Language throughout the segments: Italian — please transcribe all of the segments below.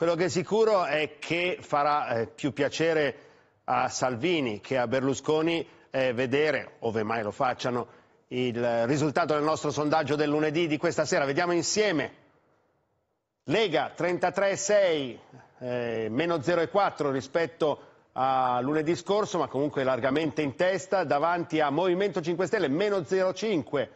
Quello che è sicuro è che farà eh, più piacere a Salvini che a Berlusconi eh, vedere, ove mai lo facciano, il risultato del nostro sondaggio del lunedì di questa sera. Vediamo insieme. Lega 33,6, eh, meno 0,4 rispetto a lunedì scorso, ma comunque largamente in testa, davanti a Movimento 5 Stelle, meno 0,5,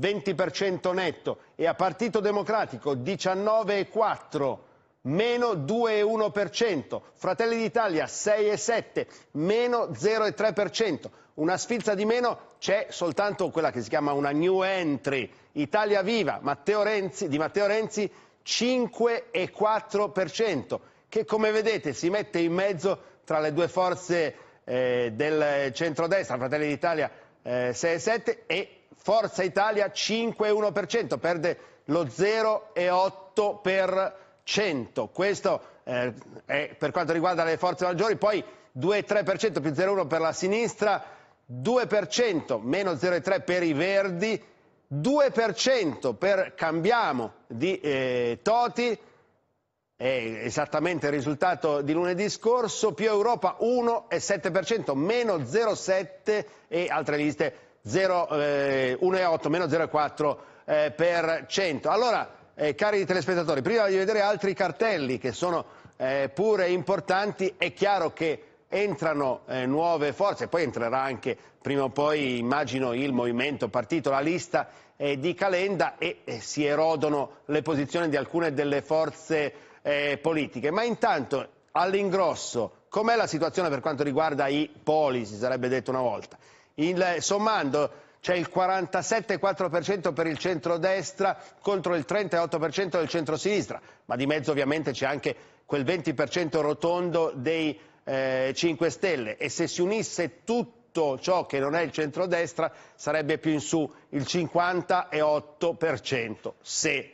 20% netto, e a Partito Democratico 19,4 meno 2,1%, Fratelli d'Italia 6,7%, meno 0,3%, una sfilza di meno c'è soltanto quella che si chiama una new entry, Italia Viva Matteo Renzi, di Matteo Renzi 5,4%, che come vedete si mette in mezzo tra le due forze eh, del centrodestra, Fratelli d'Italia eh, 6,7% e Forza Italia 5,1%, perde lo 0,8% per 100. Questo eh, è per quanto riguarda le forze maggiori, poi 2,3% più 0,1 per la sinistra, 2% meno 0,3 per i verdi, 2% per Cambiamo di eh, Toti, è esattamente il risultato di lunedì scorso, più Europa 1,7%, meno 0,7 e altre liste 0,1,8, eh, meno 0,4 eh, per 100. Allora, eh, cari telespettatori, prima di vedere altri cartelli che sono eh, pure importanti, è chiaro che entrano eh, nuove forze, poi entrerà anche prima o poi, immagino, il movimento, partito, la lista eh, di Calenda e eh, si erodono le posizioni di alcune delle forze eh, politiche. Ma intanto, all'ingrosso, com'è la situazione per quanto riguarda i poli, si sarebbe detto una volta? Il, sommando c'è il 47,4% per il centrodestra contro il 38% del centrosinistra, ma di mezzo ovviamente c'è anche quel 20% rotondo dei eh, 5 Stelle e se si unisse tutto ciò che non è il centrodestra sarebbe più in su il 58% se.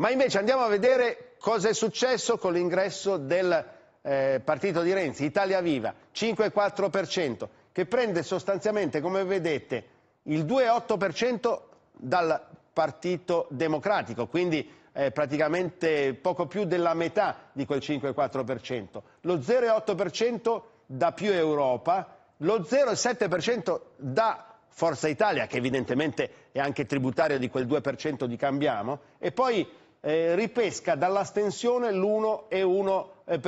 Ma invece andiamo a vedere cosa è successo con l'ingresso del eh, partito di Renzi, Italia Viva, 5,4% che prende sostanzialmente, come vedete, il 2,8% dal Partito Democratico, quindi eh, praticamente poco più della metà di quel 5,4%, lo 0,8% da più Europa, lo 0,7% da Forza Italia, che evidentemente è anche tributario di quel 2% di Cambiamo, e poi eh, ripesca dall'astensione l'1,1% eh,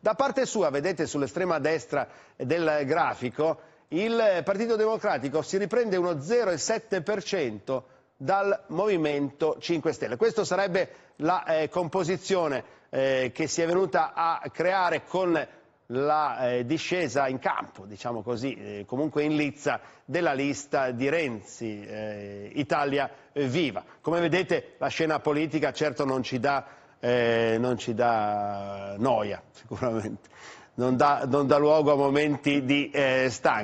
da parte sua, vedete sull'estrema destra del grafico, il Partito Democratico si riprende uno 0,7% dal Movimento 5 Stelle. Questa sarebbe la eh, composizione eh, che si è venuta a creare con la eh, discesa in campo, diciamo così, eh, comunque in lizza della lista di Renzi, eh, Italia Viva. Come vedete la scena politica certo non ci dà eh, non ci dà noia sicuramente, non dà, non dà luogo a momenti di eh, stanca.